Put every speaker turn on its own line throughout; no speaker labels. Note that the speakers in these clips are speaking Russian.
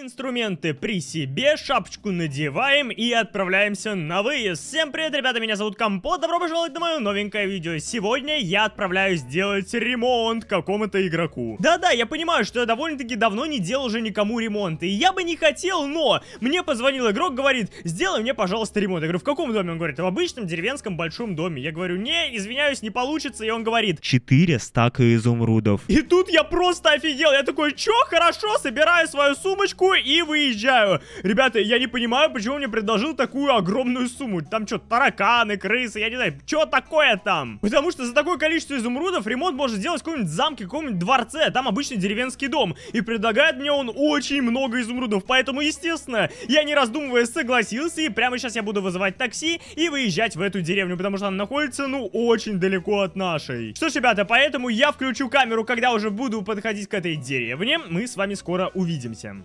Инструменты при себе, шапочку надеваем и отправляемся на выезд. Всем привет, ребята, меня зовут Компот, добро пожаловать на мое новенькое видео. Сегодня я отправляюсь делать ремонт какому-то игроку. Да-да, я понимаю, что я довольно-таки давно не делал уже никому ремонт, и я бы не хотел, но мне позвонил игрок, говорит, сделай мне, пожалуйста, ремонт. Я говорю, в каком доме? Он говорит, в обычном деревенском большом доме. Я говорю, не, извиняюсь, не получится, и он говорит, 4 стака изумрудов. И тут я просто офигел, я такой, чё, хорошо, собираю свою сумочку, и выезжаю. Ребята, я не понимаю, почему мне предложил такую огромную сумму. Там что, тараканы, крысы, я не знаю, что такое там? Потому что за такое количество изумрудов ремонт может сделать в каком-нибудь замке, в каком-нибудь дворце. Там обычный деревенский дом. И предлагает мне он очень много изумрудов. Поэтому, естественно, я не раздумывая согласился. И прямо сейчас я буду вызывать такси и выезжать в эту деревню. Потому что она находится, ну, очень далеко от нашей. Что ж, ребята, поэтому я включу камеру, когда уже буду подходить к этой деревне. Мы с вами скоро увидимся.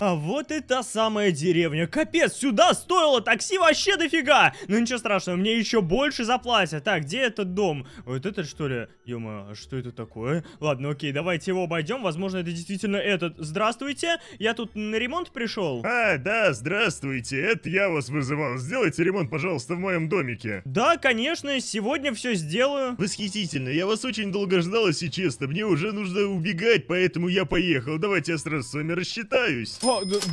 А вот и та самая деревня. Капец, сюда стоило такси вообще дофига. Ну ничего страшного, мне еще больше заплатят. Так, где этот дом? Вот этот что ли? Ё-моё, а что это такое? Ладно, окей, давайте его обойдем. Возможно, это действительно этот. Здравствуйте, я тут на ремонт пришел. А, да, здравствуйте, это я вас вызывал. Сделайте ремонт, пожалуйста, в моем домике. Да, конечно, сегодня все сделаю. Восхитительно, я вас очень долго ждал, если честно. Мне уже нужно убегать, поэтому я поехал. Давайте я сразу с вами рассчитаюсь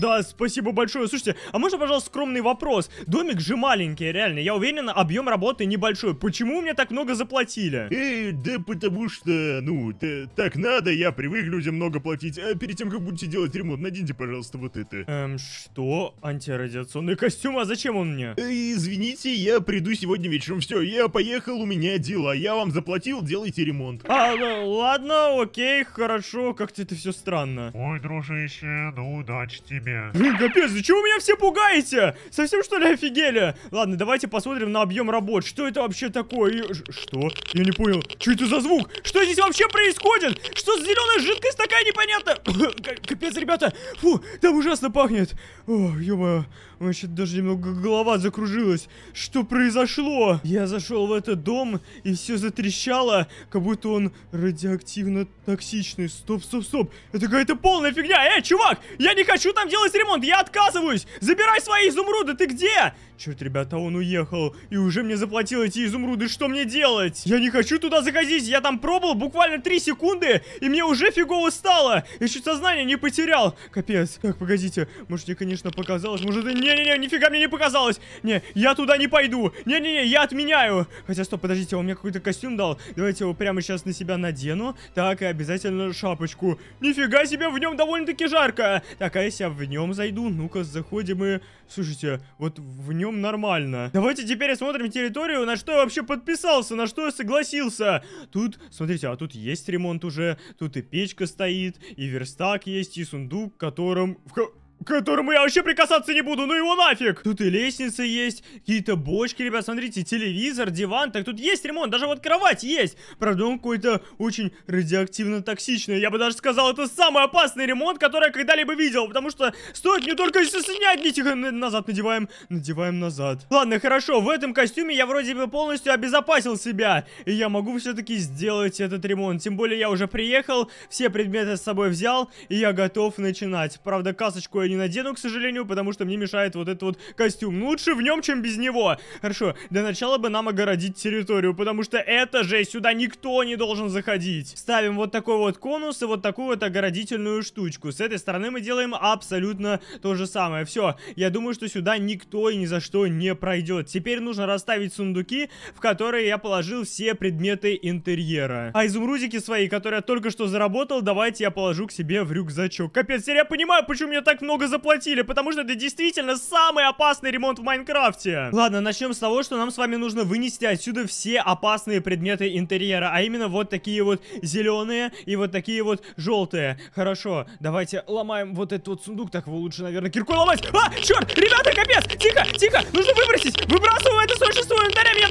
да, спасибо большое. Слушайте, а можно, пожалуйста, скромный вопрос? Домик же маленький, реально. Я уверен, объем работы небольшой. Почему мне так много заплатили? Эй, да потому что, ну, да, так надо, я привык людям много платить. А перед тем, как будете делать ремонт, наденьте, пожалуйста, вот это. Эм, что? Антирадиационный костюм? А зачем он мне? Э, извините, я приду сегодня вечером. Все, я поехал, у меня дела. Я вам заплатил, делайте ремонт. А, ладно, окей, хорошо. Как-то это все странно. Ой, дружище, ну да, помочь тебе. Капец, вы меня все пугаете? Совсем что ли офигели? Ладно, давайте посмотрим на объем работ. Что это вообще такое? Что? Я не понял. Что это за звук? Что здесь вообще происходит? Что за зеленая жидкость такая непонятная? Капец, ребята. Фу, там ужасно пахнет. О, ё -моё. У меня сейчас даже немного голова закружилась. Что произошло? Я зашел в этот дом, и все затрещало, как будто он радиоактивно токсичный. Стоп, стоп, стоп. Это какая-то полная фигня. Эй, чувак, я не хочу там делать ремонт, я отказываюсь. Забирай свои изумруды, ты где? Черт, ребята, он уехал. И уже мне заплатил эти изумруды. Что мне делать? Я не хочу туда заходить. Я там пробовал буквально 3 секунды, и мне уже фигово стало. Я чуть сознание не потерял. Капец. Так, погодите. Может, мне, конечно, показалось. Может, не-не-не, нифига мне не показалось. Не, я туда не пойду. Не-не-не, я отменяю. Хотя, стоп, подождите, он мне какой-то костюм дал. Давайте его прямо сейчас на себя надену. Так, и обязательно шапочку. Нифига себе, в нем довольно-таки жарко. Так, а если я в нем зайду? Ну-ка, заходим и... Слушайте, вот в нем нем нормально. Давайте теперь осмотрим территорию, на что я вообще подписался, на что я согласился. Тут, смотрите, а тут есть ремонт уже, тут и печка стоит, и верстак есть, и сундук, которым... В... К которому я вообще прикасаться не буду, ну его нафиг! Тут и лестница есть, какие-то бочки, ребят, смотрите, телевизор, диван, так тут есть ремонт, даже вот кровать есть. Правда, он какой-то очень радиоактивно-токсичный, я бы даже сказал, это самый опасный ремонт, который я когда-либо видел, потому что стоит не только снять, не тихо, назад надеваем, надеваем назад. Ладно, хорошо, в этом костюме я вроде бы полностью обезопасил себя, и я могу все-таки сделать этот ремонт, тем более я уже приехал, все предметы с собой взял, и я готов начинать. Правда, касочку я не надену, к сожалению, потому что мне мешает вот этот вот костюм. Ну, лучше в нем, чем без него. Хорошо, для начала бы нам огородить территорию, потому что это же сюда никто не должен заходить. Ставим вот такой вот конус и вот такую вот огородительную штучку. С этой стороны мы делаем абсолютно то же самое. Все, я думаю, что сюда никто и ни за что не пройдет. Теперь нужно расставить сундуки, в которые я положил все предметы интерьера. А изумрудики свои, которые я только что заработал, давайте я положу к себе в рюкзачок. Капец, я понимаю, почему у меня так много много заплатили, потому что это действительно самый опасный ремонт в Майнкрафте. Ладно, начнем с того, что нам с вами нужно вынести отсюда все опасные предметы интерьера, а именно вот такие вот зеленые и вот такие вот желтые. Хорошо, давайте ломаем вот этот вот сундук, так его лучше, наверное, кирку ломать. А, черт, ребята, капец, тихо, тихо, нужно выбросить, выбрасывать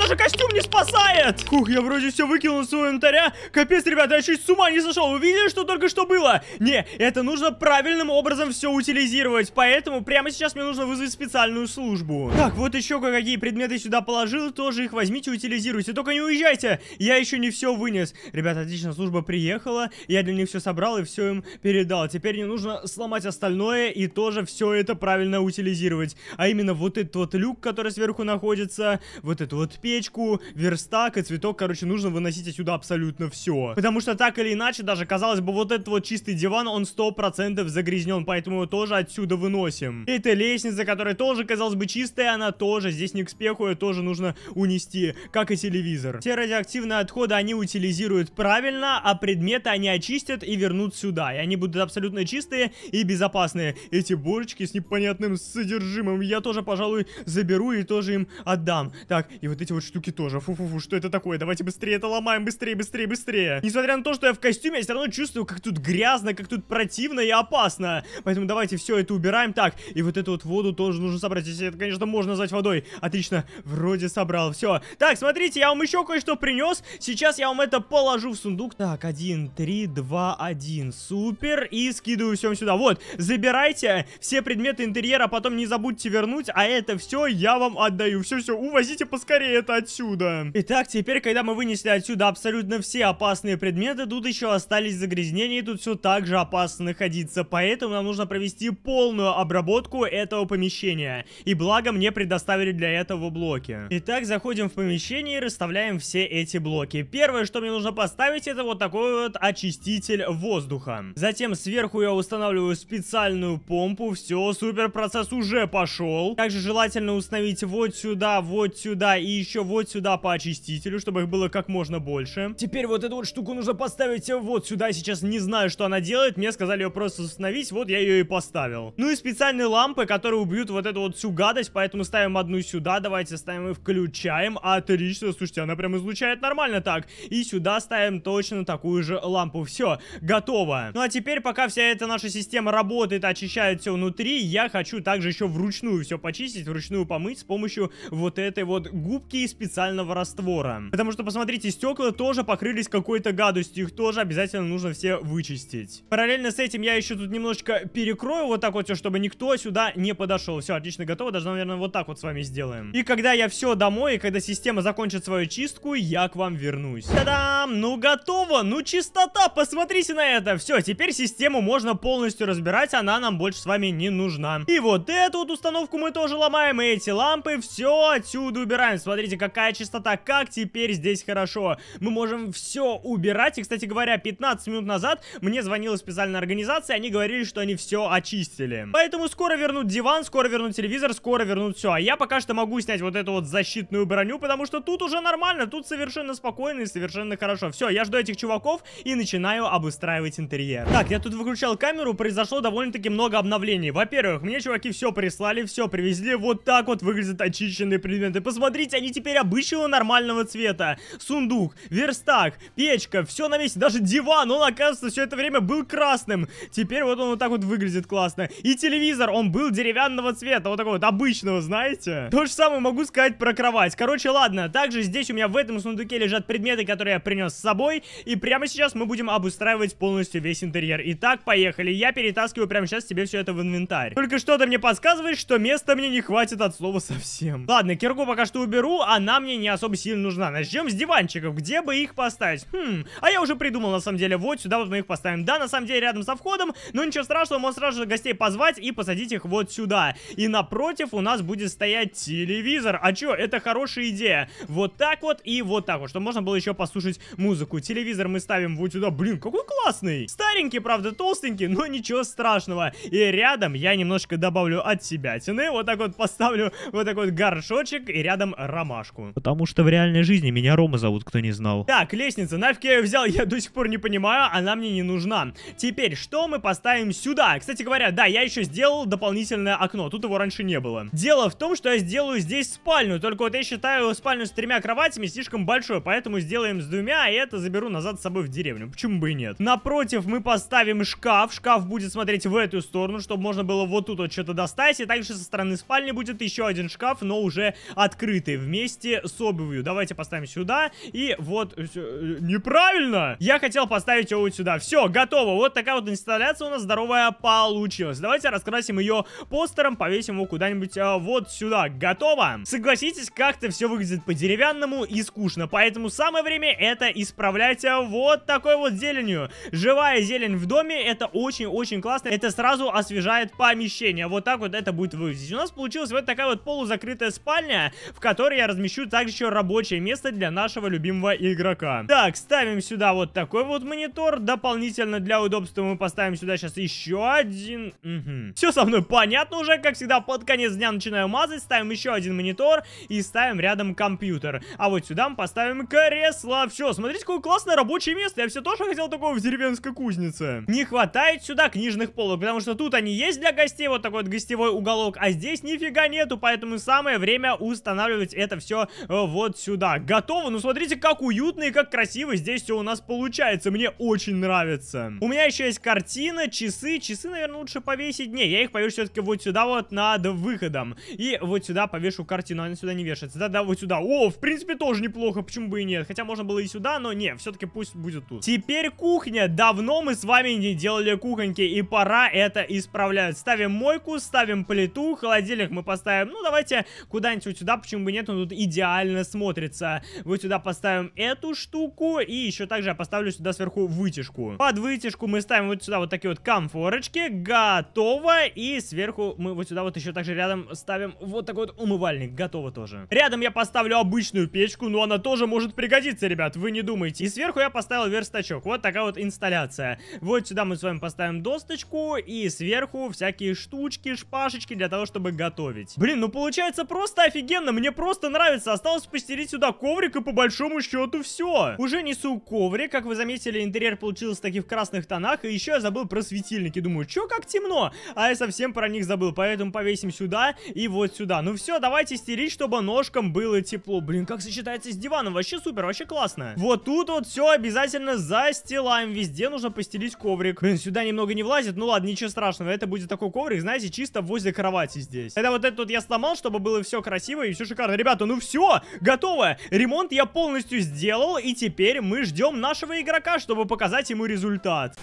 даже костюм не спасает! Фух, я вроде все выкинул из своего инвентаря. Капец, ребята, я чуть с ума не сошел. Вы видели, что только что было? Не, это нужно правильным образом все утилизировать. Поэтому прямо сейчас мне нужно вызвать специальную службу. Так, вот еще кое-какие предметы сюда положил. Тоже их возьмите, утилизируйте. Только не уезжайте, я еще не все вынес. Ребята, отлично, служба приехала. Я для них все собрал и все им передал. Теперь мне нужно сломать остальное и тоже все это правильно утилизировать. А именно вот этот вот люк, который сверху находится. Вот эту вот печь печку, верстак и цветок. Короче, нужно выносить отсюда абсолютно все. Потому что так или иначе, даже казалось бы, вот этот вот чистый диван, он 100% загрязнен. Поэтому его тоже отсюда выносим. эта лестница, которая тоже, казалось бы, чистая, она тоже здесь не к спеху, ее тоже нужно унести, как и телевизор. Все радиоактивные отходы они утилизируют правильно, а предметы они очистят и вернут сюда. И они будут абсолютно чистые и безопасные. Эти бочки с непонятным содержимым я тоже, пожалуй, заберу и тоже им отдам. Так, и вот эти вот штуки тоже. Фу-фу-фу, что это такое? Давайте быстрее это ломаем, быстрее, быстрее, быстрее. Несмотря на то, что я в костюме, я все равно чувствую, как тут грязно, как тут противно и опасно. Поэтому давайте все это убираем. Так, и вот эту вот воду тоже нужно собрать. Если это, конечно, можно назвать водой. Отлично, вроде собрал, все. Так, смотрите, я вам еще кое-что принес. Сейчас я вам это положу в сундук. Так, один, три, два, один. Супер. И скидываю все сюда. Вот, забирайте все предметы интерьера, потом не забудьте вернуть. А это все я вам отдаю. Все-все, увозите поскорее это отсюда. Итак, теперь, когда мы вынесли отсюда абсолютно все опасные предметы, тут еще остались загрязнения, и тут все так же опасно находиться. Поэтому нам нужно провести полную обработку этого помещения. И благо мне предоставили для этого блоки. Итак, заходим в помещение и расставляем все эти блоки. Первое, что мне нужно поставить, это вот такой вот очиститель воздуха. Затем сверху я устанавливаю специальную помпу. Все, супер, процесс уже пошел. Также желательно установить вот сюда, вот сюда и еще вот сюда по очистителю, чтобы их было как можно больше. Теперь вот эту вот штуку нужно поставить вот сюда. Я сейчас не знаю, что она делает. Мне сказали ее просто установить. Вот я ее и поставил. Ну и специальные лампы, которые убьют вот эту вот всю гадость. Поэтому ставим одну сюда. Давайте ставим и включаем. Отлично. Слушайте, она прям излучает нормально так. И сюда ставим точно такую же лампу. Все, готово. Ну а теперь, пока вся эта наша система работает, очищает все внутри, я хочу также еще вручную все почистить, вручную помыть с помощью вот этой вот губки из специального раствора. Потому что, посмотрите, стекла тоже покрылись какой-то гадостью, их тоже обязательно нужно все вычистить. Параллельно с этим я еще тут немножечко перекрою вот так вот все, чтобы никто сюда не подошел. Все, отлично, готово, даже, наверное, вот так вот с вами сделаем. И когда я все домой, и когда система закончит свою чистку, я к вам вернусь. Та-дам! Ну, готово! Ну, чистота! Посмотрите на это! Все, теперь систему можно полностью разбирать, она нам больше с вами не нужна. И вот эту вот установку мы тоже ломаем, и эти лампы все отсюда убираем. Смотрите, какая частота, как теперь здесь хорошо. Мы можем все убирать. И, кстати говоря, 15 минут назад мне звонила специальная организация, они говорили, что они все очистили. Поэтому скоро вернут диван, скоро вернут телевизор, скоро вернут все. А я пока что могу снять вот эту вот защитную броню, потому что тут уже нормально, тут совершенно спокойно и совершенно хорошо. Все, я жду этих чуваков и начинаю обустраивать интерьер. Так, я тут выключал камеру, произошло довольно-таки много обновлений. Во-первых, мне чуваки все прислали, все привезли. Вот так вот выглядят очищенные предметы. Посмотрите, они теперь теперь обычного нормального цвета. Сундук, верстак, печка, все на месте, даже диван, он, оказывается, все это время был красным. Теперь вот он вот так вот выглядит классно. И телевизор, он был деревянного цвета, вот такого вот обычного, знаете? То же самое могу сказать про кровать. Короче, ладно, также здесь у меня в этом сундуке лежат предметы, которые я принес с собой, и прямо сейчас мы будем обустраивать полностью весь интерьер. Итак, поехали, я перетаскиваю прямо сейчас тебе все это в инвентарь. Только что-то мне подсказывает, что места мне не хватит от слова совсем. Ладно, киргу пока что уберу, а она мне не особо сильно нужна. Начнем с диванчиков. Где бы их поставить? Хм, а я уже придумал, на самом деле. Вот сюда вот мы их поставим. Да, на самом деле, рядом со входом. Но ничего страшного, можно сразу же гостей позвать и посадить их вот сюда. И напротив у нас будет стоять телевизор. А чё, это хорошая идея. Вот так вот и вот так вот, чтобы можно было еще послушать музыку. Телевизор мы ставим вот сюда. Блин, какой классный. Старенький, правда, толстенький, но ничего страшного. И рядом я немножко добавлю от себя тины. Вот так вот поставлю вот такой вот горшочек и рядом ромашку Машку. Потому что в реальной жизни меня Рома зовут, кто не знал. Так, лестница. Нафиг я ее взял, я до сих пор не понимаю. Она мне не нужна. Теперь, что мы поставим сюда? Кстати говоря, да, я еще сделал дополнительное окно. Тут его раньше не было. Дело в том, что я сделаю здесь спальню. Только вот я считаю спальню с тремя кроватями слишком большой. Поэтому сделаем с двумя, и это заберу назад с собой в деревню. Почему бы и нет? Напротив мы поставим шкаф. Шкаф будет смотреть в эту сторону, чтобы можно было вот тут вот что-то достать. И также со стороны спальни будет еще один шкаф, но уже открытый. Вместе вместе с обувью. Давайте поставим сюда. И вот... Э, э, неправильно! Я хотел поставить его вот сюда. Все, готово. Вот такая вот инсталляция у нас здоровая получилась. Давайте раскрасим ее постером, повесим его куда-нибудь а, вот сюда. Готово? Согласитесь, как-то все выглядит по-деревянному и скучно. Поэтому самое время это исправлять а, вот такой вот зеленью. Живая зелень в доме, это очень-очень классно. Это сразу освежает помещение. Вот так вот это будет выглядеть. У нас получилась вот такая вот полузакрытая спальня, в которой я разместил размещу также еще рабочее место для нашего любимого игрока. Так, ставим сюда вот такой вот монитор. Дополнительно для удобства мы поставим сюда сейчас еще один. Угу. Все со мной понятно уже. Как всегда, под конец дня начинаю мазать. Ставим еще один монитор и ставим рядом компьютер. А вот сюда мы поставим кресло. Все, смотрите, какое классное рабочее место. Я все тоже хотел такого в деревенской кузнице. Не хватает сюда книжных полок, потому что тут они есть для гостей. Вот такой вот гостевой уголок. А здесь нифига нету, поэтому самое время устанавливать это все все э, вот сюда. Готово. Ну, смотрите, как уютно и как красиво здесь все у нас получается. Мне очень нравится. У меня еще есть картина, часы. Часы, наверное, лучше повесить. Не, я их повешу все-таки вот сюда вот над выходом. И вот сюда повешу картину. Она сюда не вешается. Да-да, вот сюда. О, в принципе, тоже неплохо. Почему бы и нет? Хотя можно было и сюда, но не, все-таки пусть будет тут. Теперь кухня. Давно мы с вами не делали кухоньки, и пора это исправлять. Ставим мойку, ставим плиту, холодильник мы поставим. Ну, давайте куда-нибудь вот сюда, почему бы нет, Ну тут идеально смотрится. Вот сюда поставим эту штуку, и еще также я поставлю сюда сверху вытяжку. Под вытяжку мы ставим вот сюда вот такие вот комфорочки, готово, и сверху мы вот сюда вот еще также рядом ставим вот такой вот умывальник, готово тоже. Рядом я поставлю обычную печку, но она тоже может пригодиться, ребят, вы не думайте. И сверху я поставил верстачок, вот такая вот инсталляция. Вот сюда мы с вами поставим досточку, и сверху всякие штучки, шпажечки для того, чтобы готовить. Блин, ну получается просто офигенно, мне просто нравится справиться. Осталось постелить сюда коврик и по большому счету все. Уже несу коврик. Как вы заметили, интерьер получился таки в красных тонах. И еще я забыл про светильники. Думаю, чё как темно? А я совсем про них забыл. Поэтому повесим сюда и вот сюда. Ну все, давайте стерить, чтобы ножкам было тепло. Блин, как сочетается с диваном. Вообще супер, вообще классно. Вот тут вот все обязательно застилаем. Везде нужно постелить коврик. Блин, сюда немного не влазит. Ну ладно, ничего страшного. Это будет такой коврик, знаете, чисто возле кровати здесь. Это вот этот вот я сломал, чтобы было все красиво и все шикарно. Ребята, ну все все, готово. Ремонт я полностью сделал, и теперь мы ждем нашего игрока, чтобы показать ему результат.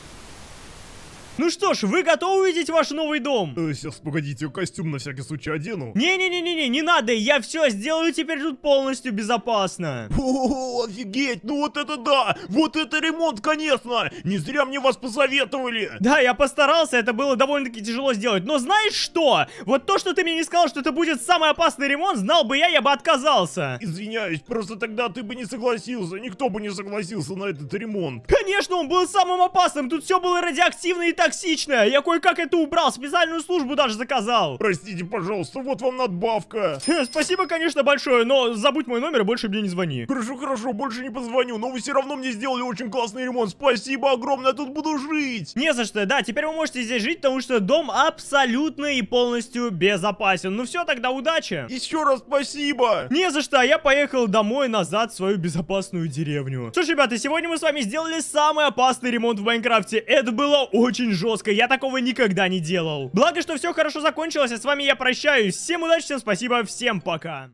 Ну что ж, вы готовы увидеть ваш новый дом? Э, сейчас, погодите, костюм на всякий случай одену. Не-не-не-не, не не надо, я все сделаю теперь тут полностью безопасно. О, офигеть, ну вот это да! Вот это ремонт, конечно! Не зря мне вас посоветовали! Да, я постарался, это было довольно-таки тяжело сделать. Но знаешь что? Вот то, что ты мне не сказал, что это будет самый опасный ремонт, знал бы я, я бы отказался. Извиняюсь, просто тогда ты бы не согласился, никто бы не согласился на этот ремонт. Конечно, он был самым опасным, тут все было радиоактивно и так токсичная. Я кое-как это убрал. Специальную службу даже заказал. Простите, пожалуйста, вот вам надбавка. Спасибо, конечно, большое, но забудь мой номер и больше мне не звони. Хорошо, хорошо, больше не позвоню, но вы все равно мне сделали очень классный ремонт. Спасибо огромное, я тут буду жить. Не за что, да, теперь вы можете здесь жить, потому что дом абсолютно и полностью безопасен. Ну все, тогда удачи. Еще раз спасибо. Не за что, я поехал домой назад в свою безопасную деревню. Что ж, ребята, сегодня мы с вами сделали самый опасный ремонт в Майнкрафте. Это было очень очень жестко. Я такого никогда не делал. Благо, что все хорошо закончилось, а с вами я прощаюсь. Всем удачи, всем спасибо, всем пока.